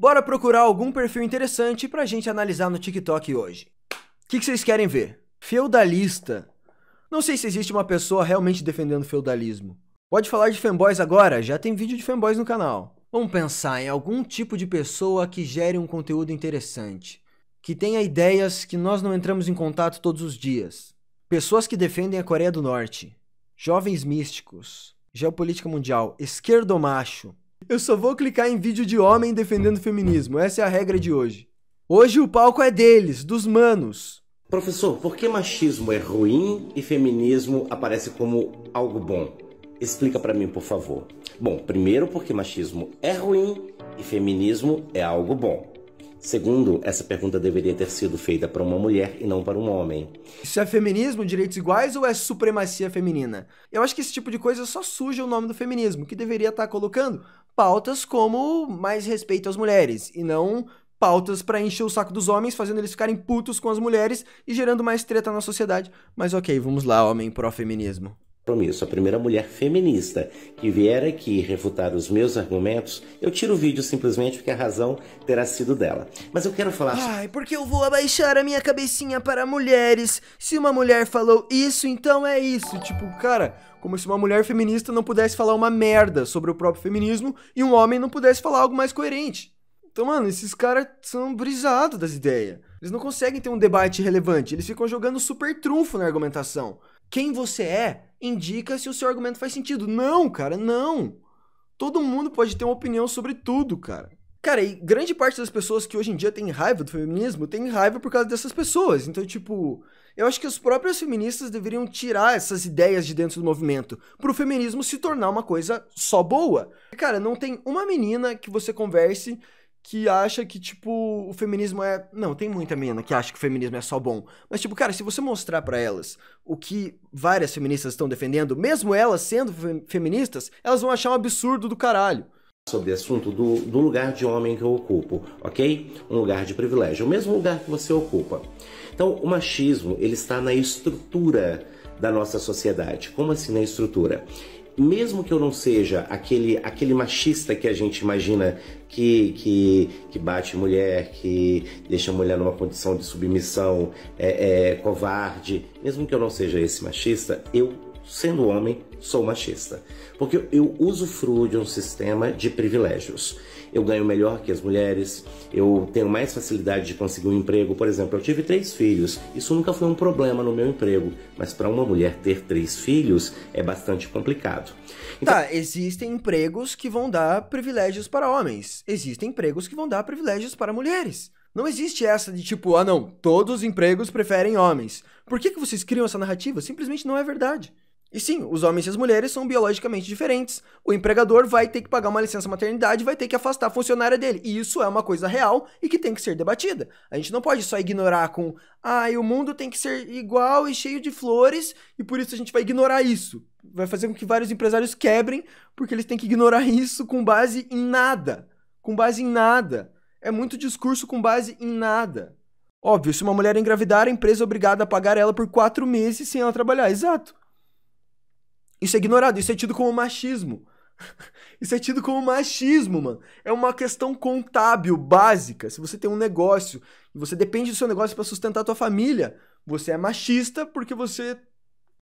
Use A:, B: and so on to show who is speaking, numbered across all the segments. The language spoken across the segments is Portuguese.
A: bora procurar algum perfil interessante pra gente analisar no TikTok hoje. O que, que vocês querem ver? Feudalista. Não sei se existe uma pessoa realmente defendendo feudalismo. Pode falar de fanboys agora, já tem vídeo de fanboys no canal. Vamos pensar em algum tipo de pessoa que gere um conteúdo interessante, que tenha ideias que nós não entramos em contato todos os dias. Pessoas que defendem a Coreia do Norte, jovens místicos, geopolítica mundial, esquerdomacho, eu só vou clicar em vídeo de homem defendendo o
B: feminismo. Essa é a regra de hoje. Hoje o palco é deles, dos manos. Professor, por que machismo é ruim e feminismo aparece como algo bom? Explica para mim, por favor. Bom, primeiro porque machismo é ruim e feminismo é algo bom. Segundo, essa pergunta deveria ter sido feita para uma mulher e não para um homem.
A: Isso é feminismo, direitos iguais ou é supremacia feminina? Eu acho que esse tipo de coisa só suja o nome do feminismo, que deveria estar tá colocando pautas como mais respeito às mulheres e não pautas para encher o saco dos homens, fazendo eles ficarem putos com as mulheres e gerando
B: mais treta na sociedade. Mas ok, vamos lá, homem pró-feminismo compromisso, a primeira mulher feminista que vier aqui refutar os meus argumentos, eu tiro o vídeo simplesmente porque a razão terá sido dela. Mas eu quero falar.
A: Ai, porque eu vou abaixar a minha cabecinha para mulheres. Se uma mulher falou isso, então é isso. Tipo, cara, como se uma mulher feminista não pudesse falar uma merda sobre o próprio feminismo e um homem não pudesse falar algo mais coerente. Então, mano, esses caras são brisados das ideias. Eles não conseguem ter um debate relevante, eles ficam jogando super trunfo na argumentação. Quem você é indica se o seu argumento faz sentido. Não, cara, não. Todo mundo pode ter uma opinião sobre tudo, cara. Cara, e grande parte das pessoas que hoje em dia tem raiva do feminismo tem raiva por causa dessas pessoas. Então, tipo, eu acho que as próprias feministas deveriam tirar essas ideias de dentro do movimento pro feminismo se tornar uma coisa só boa. Cara, não tem uma menina que você converse que acha que, tipo, o feminismo é. Não, tem muita menina que acha que o feminismo é só bom. Mas, tipo, cara, se você mostrar para elas o que várias feministas estão defendendo, mesmo elas sendo fem
B: feministas, elas vão achar um absurdo do caralho. Sobre o assunto do, do lugar de homem que eu ocupo, ok? Um lugar de privilégio, o mesmo lugar que você ocupa. Então, o machismo, ele está na estrutura da nossa sociedade. Como assim na estrutura? mesmo que eu não seja aquele, aquele machista que a gente imagina que, que, que bate mulher, que deixa a mulher numa condição de submissão, é, é, covarde, mesmo que eu não seja esse machista, eu, sendo homem, sou machista. Porque eu usufruo de um sistema de privilégios eu ganho melhor que as mulheres, eu tenho mais facilidade de conseguir um emprego. Por exemplo, eu tive três filhos, isso nunca foi um problema no meu emprego, mas para uma mulher ter três filhos é bastante complicado.
A: Então... Tá, existem empregos que vão dar privilégios para homens, existem empregos que vão dar privilégios para mulheres. Não existe essa de tipo, ah não, todos os empregos preferem homens. Por que, que vocês criam essa narrativa? Simplesmente não é verdade. E sim, os homens e as mulheres são biologicamente diferentes. O empregador vai ter que pagar uma licença maternidade, vai ter que afastar a funcionária dele. E isso é uma coisa real e que tem que ser debatida. A gente não pode só ignorar com, ah, o mundo tem que ser igual e cheio de flores e por isso a gente vai ignorar isso. Vai fazer com que vários empresários quebrem porque eles têm que ignorar isso com base em nada. Com base em nada. É muito discurso com base em nada. Óbvio, se uma mulher engravidar, a empresa é obrigada a pagar ela por quatro meses sem ela trabalhar. Exato. Isso é ignorado, isso é tido como machismo. Isso é tido como machismo, mano. É uma questão contábil básica. Se você tem um negócio e você depende do seu negócio para sustentar a tua família, você é machista porque você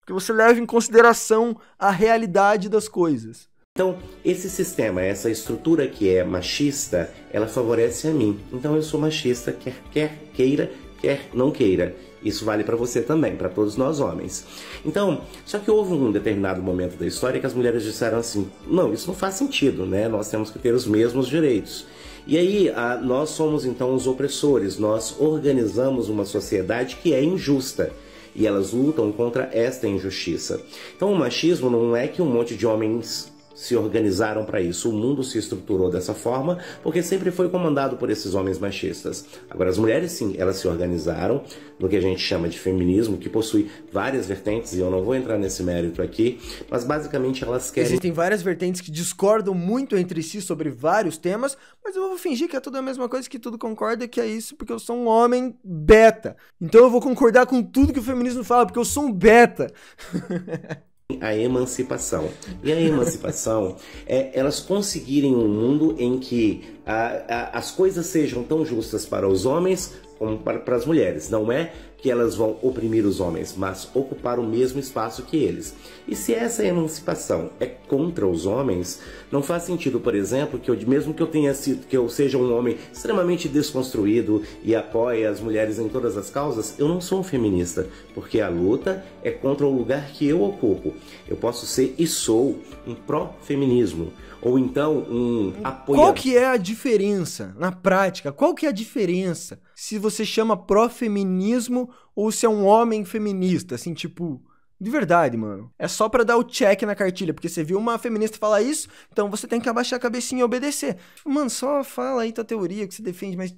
A: porque você leva em consideração a realidade
B: das coisas. Então, esse sistema, essa estrutura que é machista, ela favorece a mim. Então eu sou machista, quer quer queira, quer não queira. Isso vale para você também, para todos nós homens. Então, só que houve um determinado momento da história que as mulheres disseram assim: não, isso não faz sentido, né? Nós temos que ter os mesmos direitos. E aí, a, nós somos então os opressores, nós organizamos uma sociedade que é injusta e elas lutam contra esta injustiça. Então, o machismo não é que um monte de homens se organizaram para isso. O mundo se estruturou dessa forma porque sempre foi comandado por esses homens machistas. Agora, as mulheres, sim, elas se organizaram no que a gente chama de feminismo, que possui várias vertentes, e eu não vou entrar nesse mérito aqui, mas basicamente elas querem. Existem
A: várias vertentes que discordam muito entre si sobre vários temas, mas eu vou fingir que é tudo a mesma coisa, que tudo concorda, que é isso, porque eu sou um homem beta. Então eu vou concordar com tudo que o feminismo fala, porque eu sou um beta.
B: a emancipação. E a emancipação é elas conseguirem um mundo em que a, a, as coisas sejam tão justas para os homens como para, para as mulheres. Não é que elas vão oprimir os homens, mas ocupar o mesmo espaço que eles. E se essa emancipação é contra os homens, não faz sentido, por exemplo, que eu, mesmo que eu tenha sido, que eu seja um homem extremamente desconstruído e apoie as mulheres em todas as causas, eu não sou um feminista, porque a luta é contra o lugar que eu ocupo. Eu posso ser e sou um pró-feminismo, ou então um apoio. Qual que é a diferença
A: na prática? Qual que é a diferença? se você chama pró-feminismo ou se é um homem feminista, assim, tipo. De verdade, mano. É só para dar o check na cartilha, porque você viu uma feminista falar isso, então você tem que abaixar a cabecinha e obedecer. Mano, só fala aí tua teoria que você defende, mas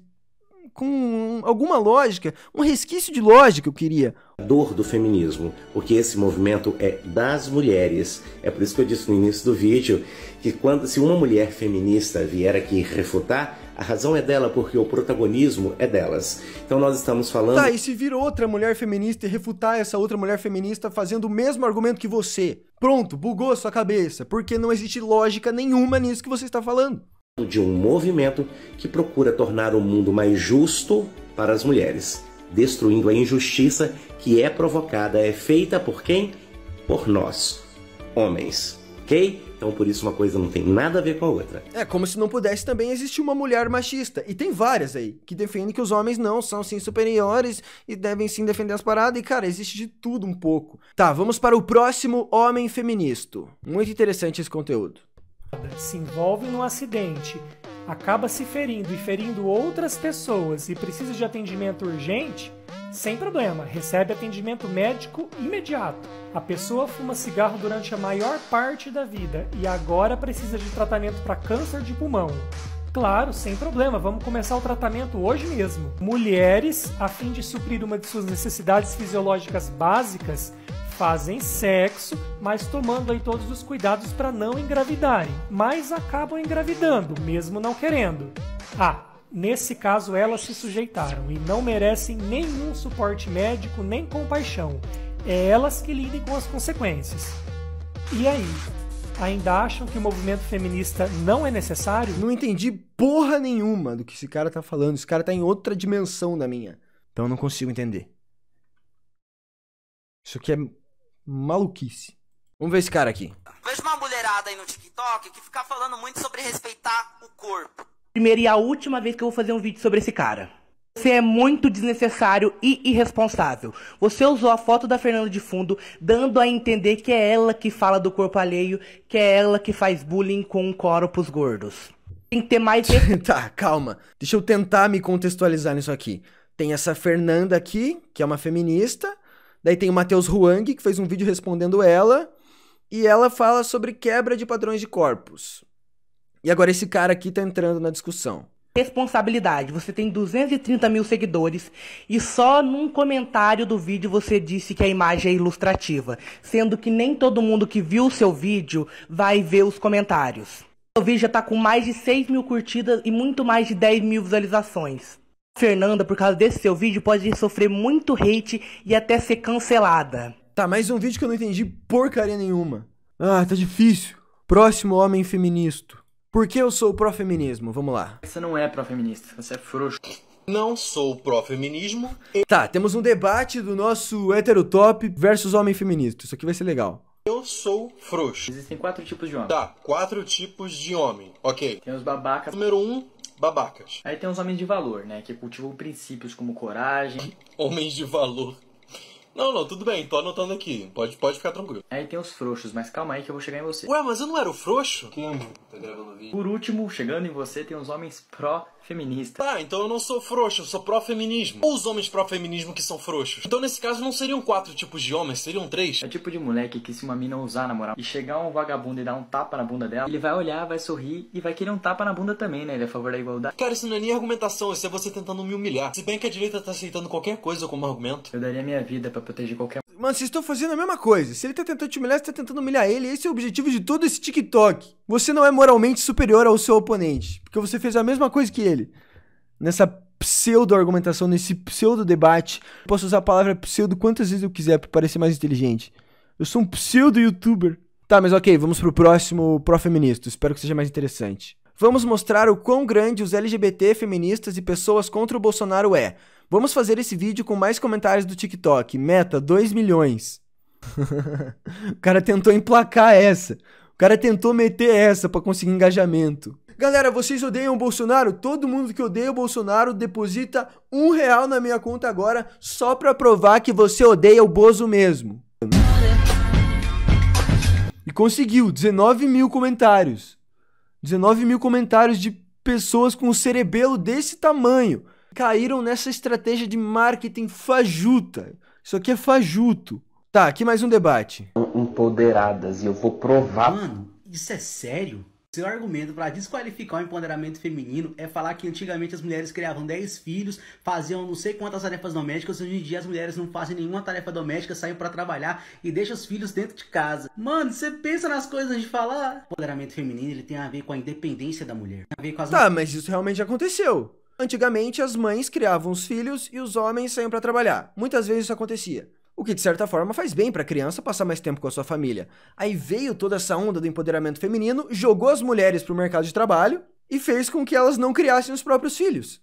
A: com
B: alguma lógica, um resquício de lógica eu queria. A dor do feminismo, porque esse movimento é das mulheres. É por isso que eu disse no início do vídeo que quando se uma mulher feminista vier aqui refutar, a razão é dela porque o protagonismo é delas. Então nós estamos falando. Tá, e
A: se vir outra mulher feminista e refutar essa outra mulher feminista fazendo o mesmo argumento que você? Pronto, bugou sua cabeça,
B: porque não existe lógica nenhuma nisso que você está falando. De um movimento que procura tornar o mundo mais justo para as mulheres, destruindo a injustiça que é provocada, é feita por quem? Por nós, homens ok? Então por isso uma coisa não tem nada a ver com a outra.
A: É como se não pudesse também existir uma mulher machista. E tem várias aí que defendem que os homens não são sim superiores e devem sim defender as paradas. E cara, existe de tudo um pouco. Tá, vamos para o próximo homem feminista. Muito interessante esse conteúdo. Se envolve num acidente, acaba se ferindo e ferindo outras pessoas e precisa de atendimento urgente sem problema, recebe atendimento médico imediato. A pessoa fuma cigarro durante a maior parte da vida e agora precisa de tratamento para câncer de pulmão. Claro, sem problema, vamos começar o tratamento hoje mesmo. Mulheres, a fim de suprir uma de suas necessidades fisiológicas básicas, fazem sexo, mas tomando aí todos os cuidados para não engravidarem, mas acabam engravidando, mesmo não querendo. Ah, Nesse caso, elas se sujeitaram e não merecem nenhum suporte médico nem compaixão. É elas que lidem com as consequências. E aí? Ainda acham que o movimento feminista não é necessário? Não entendi porra nenhuma do que esse cara tá falando. Esse cara tá em outra dimensão da minha. Então eu não consigo entender. Isso aqui é maluquice. Vamos ver esse cara aqui. Vejo
C: uma mulherada aí no TikTok que fica falando muito sobre respeitar o corpo primeira e a última vez que eu vou fazer um vídeo sobre esse cara. Você é muito desnecessário e irresponsável. Você usou a foto da Fernanda de fundo, dando a entender que é ela que fala do corpo alheio, que é ela que faz bullying com corpos gordos. Tem que ter mais. tá, calma.
A: Deixa eu tentar me contextualizar nisso aqui. Tem essa Fernanda aqui, que é uma feminista. Daí tem o Matheus Huang, que fez um vídeo respondendo ela. E ela fala sobre quebra de padrões de corpos. E
C: agora esse cara aqui tá
A: entrando na discussão
C: responsabilidade. Você tem 230 mil seguidores e só num comentário do vídeo você disse que a imagem é ilustrativa, sendo que nem todo mundo que viu o seu vídeo vai ver os comentários. O vídeo já tá com mais de 6 mil curtidas e muito mais de 10 mil visualizações. Fernanda, por causa desse seu vídeo, pode sofrer muito hate e até ser cancelada. Tá, mais um vídeo que eu não entendi porcaria nenhuma. Ah, tá difícil.
A: Próximo homem feministo. Por que eu sou pró-feminismo? Vamos lá.
C: Você não é pró-feminista,
A: você é frouxo. Não sou pró-feminismo. Tá, temos um debate do nosso heterotop versus homem feminista. Isso aqui vai ser legal. Eu sou frouxo. Existem quatro tipos
C: de homem. Tá, quatro tipos de homem. Ok. Tem os babacas. Número um, babacas. Aí tem os homens de valor, né? Que cultivam princípios como coragem. homens de valor. Não, não, tudo bem, tô anotando aqui. Pode, pode ficar tranquilo. Aí tem os frouxos, mas calma aí que eu vou chegar em você. Ué, mas
A: eu não era o frouxo? Quem? É, Tá gravando vídeo. Por último, chegando em você, tem os homens pró-feministas. Tá, ah, então eu não sou frouxo, eu sou pró-feminismo. Ou os homens pró-feminismo que são frouxos. Então nesse caso não
C: seriam quatro tipos de homens, seriam três. É o tipo de moleque que se uma mina usar na moral e chegar um vagabundo e dar um tapa na bunda dela, ele vai olhar, vai sorrir e vai querer um tapa na bunda também, né? Ele é a favor da igualdade. Cara, isso não é nem argumentação, isso é você tentando me humilhar. Se bem que a direita tá aceitando qualquer coisa como argumento. Eu daria minha vida
A: para proteger qualquer Mano, vocês estão fazendo a mesma coisa. Se ele tá tentando te humilhar, você tá tentando humilhar ele. Esse é o objetivo de todo esse TikTok. Você não é moralmente superior ao seu oponente. Porque você fez a mesma coisa que ele. Nessa pseudo-argumentação, nesse pseudo-debate. Posso usar a palavra pseudo quantas vezes eu quiser pra parecer mais inteligente. Eu sou um pseudo-youtuber. Tá, mas ok, vamos pro próximo pró-feminista. Espero que seja mais interessante. Vamos mostrar o quão grande os LGBT feministas e pessoas contra o Bolsonaro é. Vamos fazer esse vídeo com mais comentários do TikTok. Meta 2 milhões. o cara tentou emplacar essa. O cara tentou meter essa para conseguir engajamento. Galera, vocês odeiam o Bolsonaro? Todo mundo que odeia o Bolsonaro deposita um real na minha conta agora só pra provar que você odeia o Bozo mesmo. E conseguiu 19 mil comentários. 19 mil comentários de pessoas com o cerebelo desse tamanho caíram nessa estratégia de marketing fajuta. Isso aqui é fajuto. Tá, aqui mais um debate. Empoderadas, e eu vou provar. Mano,
C: isso é sério? Seu argumento para desqualificar o empoderamento feminino é falar que antigamente as mulheres criavam 10 filhos, faziam não sei quantas tarefas domésticas, hoje em dia as mulheres não fazem nenhuma tarefa doméstica, saem para trabalhar e deixam os filhos dentro de casa. Mano, você pensa nas coisas de falar? O empoderamento feminino ele tem a ver com a independência da mulher. Tem a ver com as... Tá,
A: mas isso realmente aconteceu. Antigamente, as mães criavam os filhos e os homens saíam para trabalhar. Muitas vezes isso acontecia. O que de certa forma faz bem para a criança passar mais tempo com a sua família. Aí veio toda essa onda do empoderamento feminino, jogou as mulheres para o mercado de trabalho e fez com que elas não criassem os próprios filhos.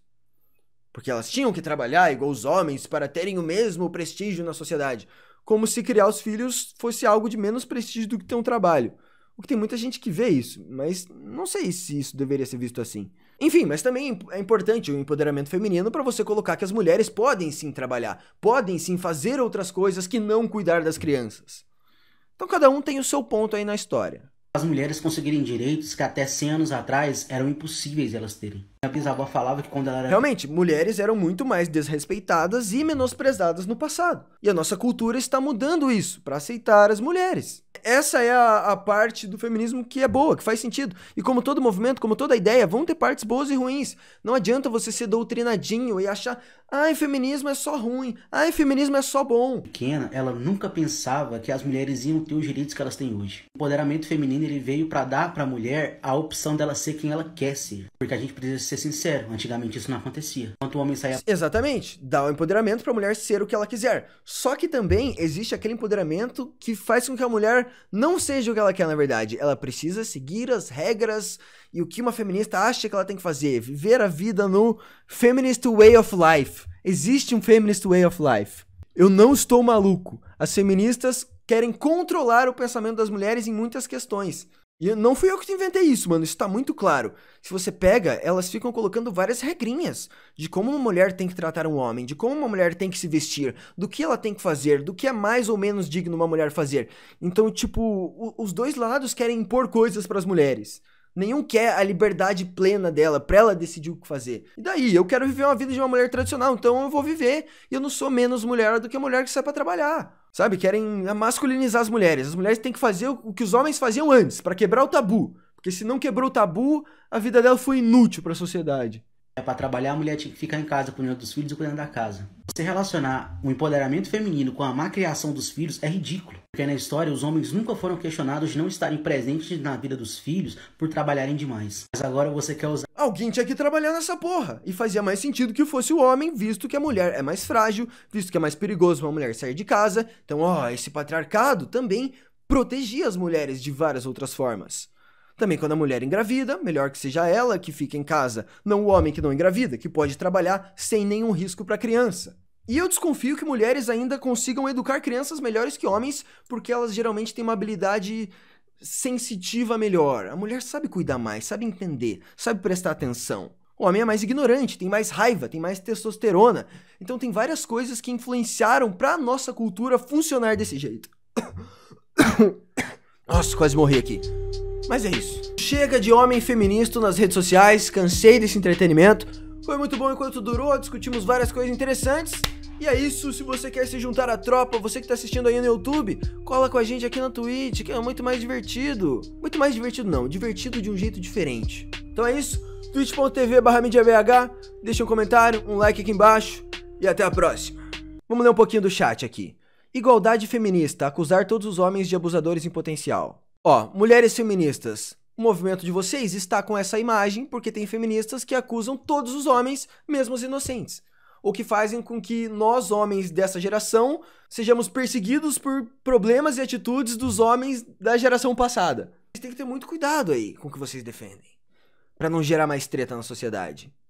A: Porque elas tinham que trabalhar igual os homens para terem o mesmo prestígio na sociedade. Como se criar os filhos fosse algo de menos prestígio do que ter um trabalho. O que tem muita gente que vê isso, mas não sei se isso deveria ser visto assim. Enfim, mas também é, é importante o empoderamento feminino para você colocar que as mulheres podem sim trabalhar, podem sim fazer outras
C: coisas que não cuidar das crianças. Então cada um tem o seu ponto aí na história as mulheres conseguirem direitos que até 100 anos atrás eram impossíveis elas terem. A bisavó falava que quando ela era...
A: Realmente, mulheres eram muito mais desrespeitadas e menosprezadas no passado. E a nossa cultura está mudando isso para aceitar as mulheres. Essa é a, a, parte do feminismo que é boa, que faz sentido. E como todo movimento, como toda ideia, vão ter partes boas e ruins. Não adianta você ser doutrinadinho e achar, ai, feminismo é só ruim, ai, feminismo é só bom.
C: Pequena, ela nunca pensava que as mulheres iam ter os direitos que elas têm hoje. O Empoderamento feminino ele veio para dar para a mulher a opção dela ser quem ela quer ser. Porque a gente precisa ser sincero, antigamente isso não acontecia. Enquanto o homem saía
A: Exatamente, dá o um empoderamento para a mulher ser o que ela quiser. Só que também existe aquele empoderamento que faz com que a mulher não seja o que ela quer na verdade. Ela precisa seguir as regras e o que uma feminista acha que ela tem que fazer, viver a vida no feminist way of life. Existe um feminist way of life. Eu não estou maluco. As feministas querem controlar o pensamento das mulheres em muitas questões. E não fui eu que te inventei isso, mano, isso tá muito claro. Se você pega, elas ficam colocando várias regrinhas de como uma mulher tem que tratar um homem, de como uma mulher tem que se vestir, do que ela tem que fazer, do que é mais ou menos digno uma mulher fazer. Então, tipo, os dois lados querem impor coisas para as mulheres. Nenhum quer a liberdade plena dela, pra ela decidir o que fazer. E daí? Eu quero viver uma vida de uma mulher tradicional, então eu vou viver. E eu não sou menos mulher do que a mulher que sai para trabalhar. Sabe? Querem masculinizar as mulheres. As mulheres têm que fazer o que os homens faziam antes, para quebrar
C: o tabu. Porque se não quebrou o tabu, a vida dela foi inútil para a sociedade é para trabalhar, a mulher tinha que ficar em casa cuidando dos filhos e cuidando da casa. Você relacionar o empoderamento feminino com a má criação dos filhos é ridículo, porque na história os homens nunca foram questionados de não estarem presentes na vida dos filhos por trabalharem demais. Mas agora você quer usar. Alguém tinha que trabalhar nessa porra, e
A: fazia mais sentido que fosse o homem, visto que a mulher é mais frágil, visto que é mais perigoso uma mulher sair de casa. Então, ó, esse patriarcado também protegia as mulheres de várias outras formas. Também quando a mulher engravida, melhor que seja ela que fica em casa, não o homem que não engravida, que pode trabalhar sem nenhum risco para a criança. E eu desconfio que mulheres ainda consigam educar crianças melhores que homens, porque elas geralmente têm uma habilidade sensitiva melhor. A mulher sabe cuidar mais, sabe entender, sabe prestar atenção. O homem é mais ignorante, tem mais raiva, tem mais testosterona. Então tem várias coisas que influenciaram para nossa cultura funcionar desse jeito. Nossa, quase morri aqui. Mas é isso. Chega de homem feminista nas redes sociais, cansei desse entretenimento. Foi muito bom enquanto durou, discutimos várias coisas interessantes. E é isso, se você quer se juntar à tropa, você que tá assistindo aí no YouTube, cola com a gente aqui na Twitch, que é muito mais divertido. Muito mais divertido não, divertido de um jeito diferente. Então é isso, twitch.tv barra deixa um comentário, um like aqui embaixo e até a próxima. Vamos ler um pouquinho do chat aqui. Igualdade feminista, acusar todos os homens de abusadores em potencial. Ó, mulheres feministas. O movimento de vocês está com essa imagem porque tem feministas que acusam todos os homens, mesmo os inocentes. O que fazem com que nós, homens dessa geração, sejamos perseguidos por problemas e atitudes dos homens da geração passada. Vocês têm que ter muito cuidado aí com o que vocês defendem, para não gerar mais treta na sociedade.